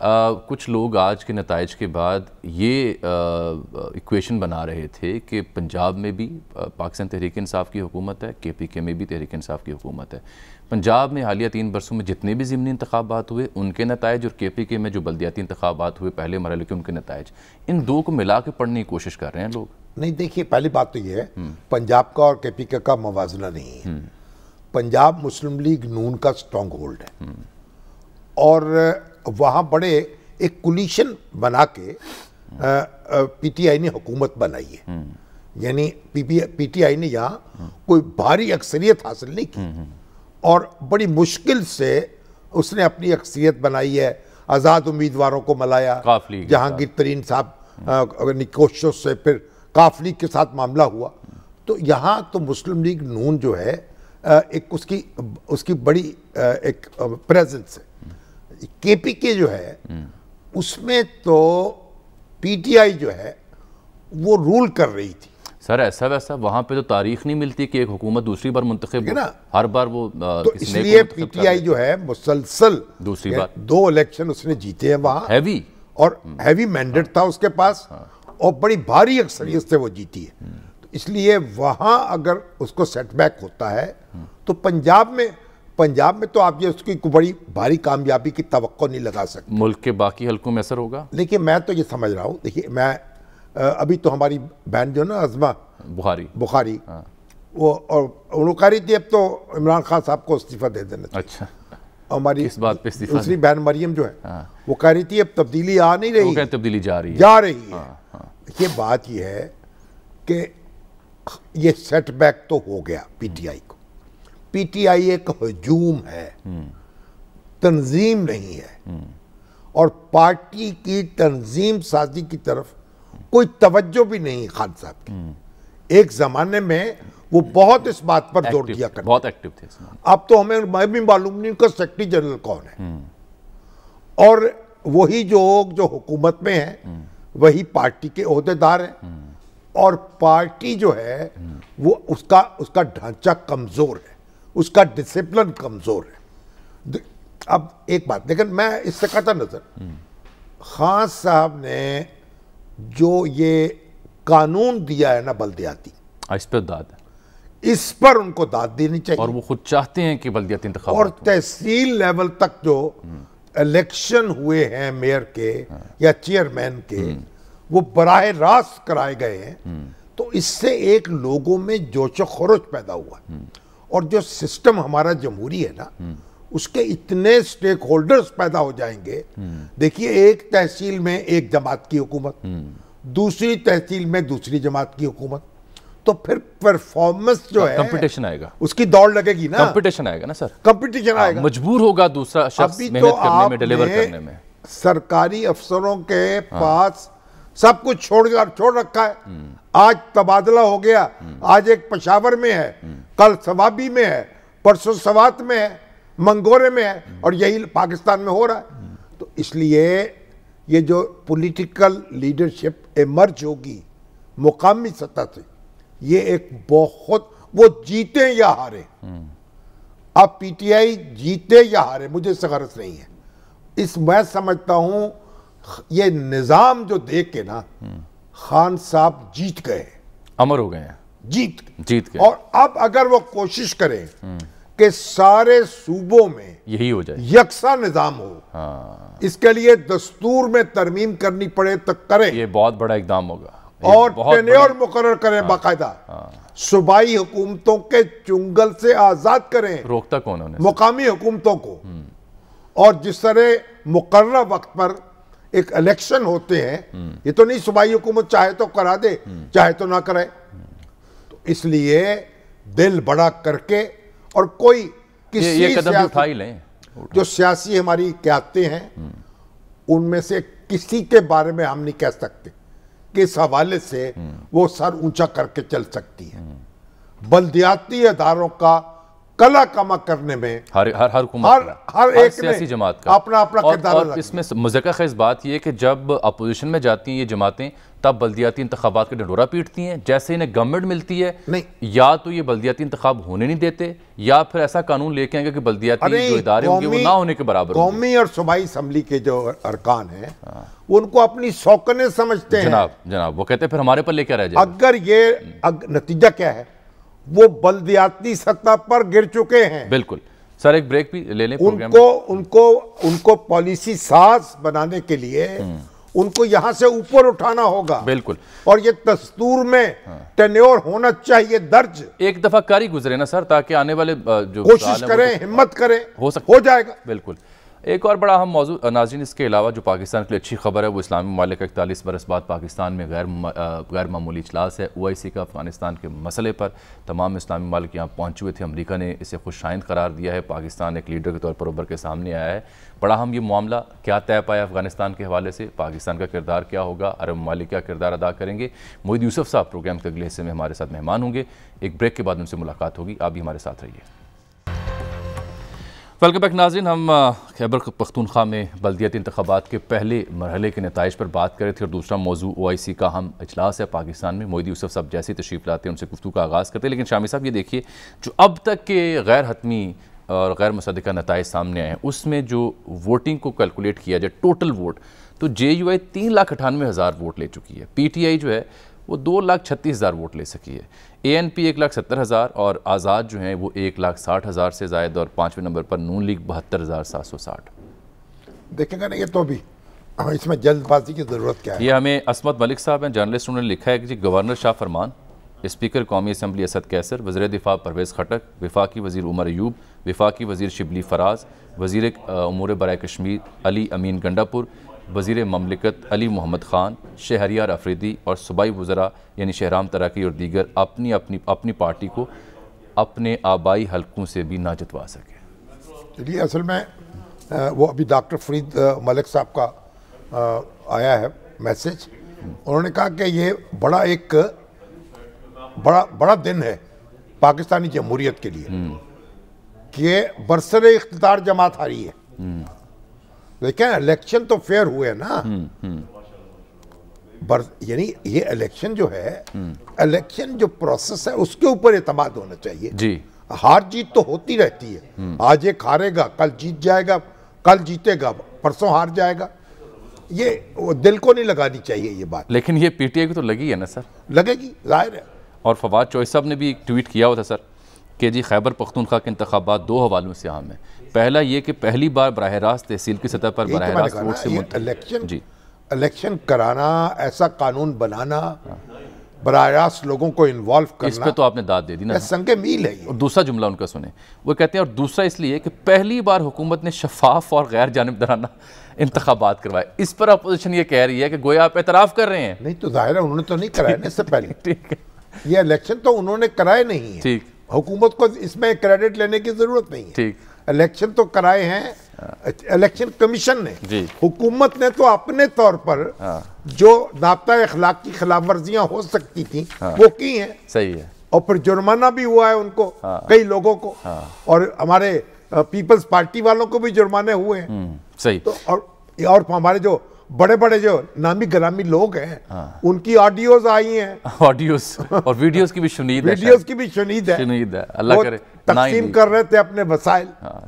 आ, कुछ लोग आज के नतज के बाद ये इक्वेशन बना रहे थे कि पंजाब में भी पाकिस्तान तहरीक इंसाफ की हुकूमत है के पी के में भी तहरीक इंसाफ की हुकूमत है पंजाब में हालिया तीन बरसों में जितने भी ज़मनी इंतबात हुए उनके नतज और के पी के में जो बल्दियाती इंतबात हुए पहले मरल के उनके नतज इन दो को मिला के पढ़ने की कोशिश कर रहे हैं लोग नहीं देखिए पहली बात तो ये है हम्म। पंजाब का और के पी के का मवाजना नहीं है हम्म। पंजाब मुस्लिम लीग नून का स्ट्रॉन्ग होल्ड है हम्म। और वहाँ बड़े एक कुलीशन बना के हम्म। पीटीआई ने हुकूमत बनाई है हम्म। यानी पीटीआई ने यहाँ हम्म। कोई भारी अक्सरियत हासिल नहीं की और बड़ी मुश्किल से उसने अपनी अक्सरियत बनाई है आज़ाद उम्मीदवारों को मलाया जहांगीर तरीन साहब कोशिशों से फिर काफ लीग के साथ मामला हुआ तो यहाँ तो मुस्लिम लीग नून जो है एक उसकी उसकी बड़ी एक प्रेजेंस है केपीके जो है हम्म। उसमें तो पीटीआई जो है वो रूल कर रही थी सर ऐसा वैसा वहां पे तो तारीख नहीं मिलती कि एक हुकूमत दूसरी बार मुंतखब ना हर बार वो तो इसलिए पीटीआई जो है मुसलसल दूसरी बार दो इलेक्शन उसने जीते हैं वहां हैवी और हैवी हम्म। मैंडेट था उसके पास हाँ। और बड़ी भारी अक्सरियत हम्म। से वो जीती है तो इसलिए वहां अगर उसको सेटबैक होता है तो पंजाब में पंजाब में तो आप ये उसकी बड़ी भारी कामयाबी की तो नहीं लगा सकते मुल्क के बाकी हलकों में असर होगा देखिए मैं तो ये समझ रहा हूँ देखिए मैं अभी तो हमारी बहन जो ना अजमा बुखारी बुखारी हाँ। वो और उन्होंने कह रही थी अब तो इमरान खान साहब को इस्तीफा दे देना अच्छा हमारी इस बात पे दूसरी बहन मरियम जो है हाँ। वो कह रही थी अब तब्दीली आ नहीं रही है तब्दीली जा रही है जा रही है ये हाँ, बात ये है कि ये सेटबैक तो हो गया पी को पीटीआई एक हजूम है तंजीम नहीं है और पार्टी की तंजीम साजी की तरफ कोई तवज्जो भी नहीं खान साहब की एक जमाने में वो बहुत इस बात पर जोर दिया करते बहुत एक्टिव थे अब तो हमें मैं भी मालूम नहीं उनका सेक्रेटरी जनरल कौन है हम्म। और वही जो जो हुकूमत में है वही पार्टी के अहदेदार हैं हम्म। और पार्टी जो है हम्म। वो उसका उसका ढांचा कमजोर है उसका डिसिप्लिन कमज़ोर है अब एक बात लेकिन मैं इससे कहता नज़र खान साहब ने जो ये कानून दिया है ना बल्दियाती हाँ, इस पर दाद इस पर उनको दाद देनी चाहिए और वो खुद चाहते हैं कि बल्दियाती और तहसील लेवल तक जो इलेक्शन हुए हैं मेयर के हाँ। या चेयरमैन के हम्म। वो बराह रास्त कराए गए हैं हम्म। तो इससे एक लोगों में जोश खरोच पैदा हुआ है हम्म। और जो सिस्टम हमारा जमहूरी है ना उसके इतने स्टेक होल्डर्स पैदा हो जाएंगे देखिए एक तहसील में एक जमात की हुकूमत दूसरी तहसील में दूसरी जमात की हुकूमत तो फिर परफॉर्मेंस जो है कंपटीशन आएगा उसकी दौड़ लगेगी ना कंपटीशन आएगा ना सर कंपटीशन हाँ, आएगा मजबूर होगा दूसरा शख्स तो मेहनत तो करने में डिलीवर करने में सरकारी अफसरों के हाँ। पास सब कुछ छोड़ छोड़ रखा है आज तबादला हो गया आज एक पशावर में है कल सवाबी में है परसों सवात में है मंगोरे में है और यही पाकिस्तान में हो रहा है तो इसलिए ये जो पॉलिटिकल लीडरशिप एमर्ज होगी मुकामी सतह से ये एक बहुत वो जीते या हारे अब पीटीआई जीते या हारे मुझे इससे गरज नहीं है इस मैं समझता हूं ये निज़ाम जो देख के ना हम्म। खान साहब जीत गए अमर हो गए हैं जीत जीत गए और अब अगर वो कोशिश करें हम्म। कि सारे सूबों में यही हो जाए यकसा निज़ाम हो हाँ। इसके लिए दस्तूर में तरमीम करनी पड़े तो करें ये बहुत बड़ा इकदाम होगा और टेन्योर मुकर करें हाँ, बाकायदा हाँ, सूबाई हुकूमतों के चुंगल से आज़ाद करें रोकता कौन मुकामी हुकूमतों को हम्म। और जिस तरह मुकर वक्त पर एक इलेक्शन होते हैं ये तो नहीं सुबाई हुकूमत चाहे तो करा दे चाहे तो ना कराए तो इसलिए दिल बड़ा करके और कोई किसी ये, ये कदम उठा ही लें जो सियासी हमारी क्याते हैं उनमें से किसी के बारे में हम नहीं कह सकते किस हवाले से वो सर ऊंचा करके चल सकती है बलदियाती अदारों का कला कमा करने में हर हर हर हर, हर एक सियासी जमात का अपना अपना किरदार और, और इसमें मजेका खेज बात यह कि जब अपोजिशन में जाती हैं ये जमातें तब बल्दियाती इंतबात का डंडोरा पीटती हैं जैसे इन्हें गवर्नमेंट मिलती है नहीं या तो ये बल्दियाती इंतब होने नहीं देते या फिर ऐसा कानून लेके आएंगे कि बल्दियाती इदारे होंगे वो ना होने के बराबर कौमी और सूबाई असम्बली के जो अरकान हैं हाँ। उनको अपनी शौकने समझते हैं जनाब जनाब वो कहते हैं फिर हमारे पर लेकर रह जाए अगर ये नतीजा क्या है वो बलदियाती सत्ता पर गिर चुके हैं बिल्कुल सर एक ब्रेक भी ले लें उनको उनको उनको पॉलिसी साज बनाने के लिए हम्म। उनको यहां से ऊपर उठाना होगा बिल्कुल और ये दस्तूर में हाँ। टेन्योर होना चाहिए दर्ज एक दफा कारी गुजरे ना सर ताकि आने वाले जो कोशिश करें तो- हिम्मत करें हो सकता हो जाएगा बिल्कुल एक और बड़ा हम मौजूद नाजिन इसके अलावा जो पाकिस्तान के लिए अच्छी खबर है वो इस्लामी ममालिक इकतालीस बरस बाद पाकिस्तान में गैर गैर मामूली इजलास है ओ आई सी का अफगानिस्तान के मसले पर तमाम इस्लामी ममालिक यहाँ पहुँच हुए थे अमरीका ने इसे खुश करार दिया है पाकिस्तान एक लीडर के तौर पर उभर के सामने आया है बड़ा हम ये मामला क्या तय पाया अफगानिस्तान के हवाले से पाकिस्तान का किरदार क्या होगा अरब ममालिक क्या किरदार अदा करेंगे मोहिद यूसुफ साहब प्रोग्राम के अगले हिस्से में हमारे साथ मेहमान होंगे एक ब्रेक के बाद उनसे मुलाकात होगी आप भी हमारे साथ रहिए वेलकम बैक नाजिन हम खैबर पख्तनख्वा में बल्दियाती इंतबात के पहले मरहले के नतज पर बात कर रहे थे और दूसरा मौजू ओ आई सी का हम अजलास है पाकिस्तान में मोदी यूसफ साहब जैसे तशरीफ़ लाते हैं उनसे गुफ्तु का आगाज़ करते हैं लेकिन शामी साहब ये देखिए जो अब तक के गैर हतमी और गैर मुसदा नतज सामने आए हैं उसमें जो वोटिंग को कैलकुलेट किया जाए टोटल वोट तो जे यू आई तीन लाख अठानवे हज़ार वोट ले चुकी है पी टी आई जो है वो दो लाख छत्तीस हज़ार वोट ले सकी है ए एन पी एक लाख सत्तर हज़ार और आज़ाद जो हैं वो एक लाख साठ हज़ार से जायद और पाँचवें नंबर पर नून लीग बहत्तर हज़ार सात सौ साठ देखेंगे ना ये तो भी इसमें जल्दबाजी की ज़रूरत क्या है ये हमें असमत मलिक साहब हैं जर्नलिस्ट उन्होंने लिखा है कि जी गवर्नर शाह फरमान स्पीकर कौमी असम्बली असद कैसर वजर दिफा परवेज़ खटक विफाकी वजी उमर ऐब विफाकी वजीर शिबली फराज वजीर अमूर बर कश्मीर अली अमीन गंडापुर वजीर ममलिकत अली मोहम्मद ख़ान शहरियार अफरीदी और सूबाई वज़रा यानी शहराम तराकी और दीगर अपनी अपनी अपनी पार्टी को अपने आबाई हलकों से भी ना जितवा सके चलिए असल में वो अभी डॉक्टर फरीद मलिक साहब का आया है मैसेज उन्होंने कहा कि ये बड़ा एक बड़ा बड़ा दिन है पाकिस्तानी जमहूरीत के लिए हम्म। कि बरसर इकतदार जमात हारी है हम्म। देखें इलेक्शन तो फेयर हुए ना हम्म, हम्म। यानी ये इलेक्शन जो है इलेक्शन जो प्रोसेस है उसके ऊपर एतमाद होना चाहिए जी हार जीत तो होती रहती है हम्म। आज एक हारेगा कल जीत जाएगा कल जीतेगा परसों हार जाएगा ये दिल को नहीं लगानी चाहिए ये बात लेकिन ये पीटीआई को तो लगी है ना सर लगेगी जाहिर है और फवाद चौहरी साहब ने भी एक ट्वीट किया हुआ था सर कि जी खैबर पख्तूनख्वा के इंतबात दो हवालों से आम है पहला ये कि पहली बार बरह रास्त तहसील की सतह पर बरह रास्त वोट से इलेक्शन जी इलेक्शन कराना ऐसा कानून बनाना हाँ। बरह रास्त लोगों को इन्वॉल्व करना इस पर तो आपने दाद दे दी ना संग मील है और दूसरा जुमला उनका सुने वो कहते हैं और दूसरा इसलिए कि पहली बार हुकूमत ने शफाफ और गैर जानबदाराना इंतबात करवाए इस पर अपोजिशन ये कह रही है कि गोया आप एतराफ़ कर रहे हैं नहीं तो जाहिर है उन्होंने तो नहीं कराया ना इससे पहले ठीक है ये इलेक्शन तो उन्होंने कराए नहीं ठीक हुकूमत को इसमें क्रेडिट लेने की ज़रूरत नहीं है इलेक्शन तो कराए हैं इलेक्शन कमीशन ने हुकूमत ने तो अपने तौर पर हाँ। जो नापता अखलाक की खिलाफ वर्जियां हो सकती थी हाँ। वो की हैं सही है और फिर जुर्माना भी हुआ है उनको हाँ। कई लोगों को और हमारे पीपल्स पार्टी वालों को भी जुर्माने हुए हैं हम्म, सही तो और और हमारे जो बड़े बड़े जो नामी गलामी लोग हैं हाँ। उनकी ऑडियोज आई हैं ऑडियोज और वीडियोस की भी शुनीद है वीडियोस की भी शुनीद है है अल्लाह करे तकसीम कर रहे थे अपने वसाइल हाँ,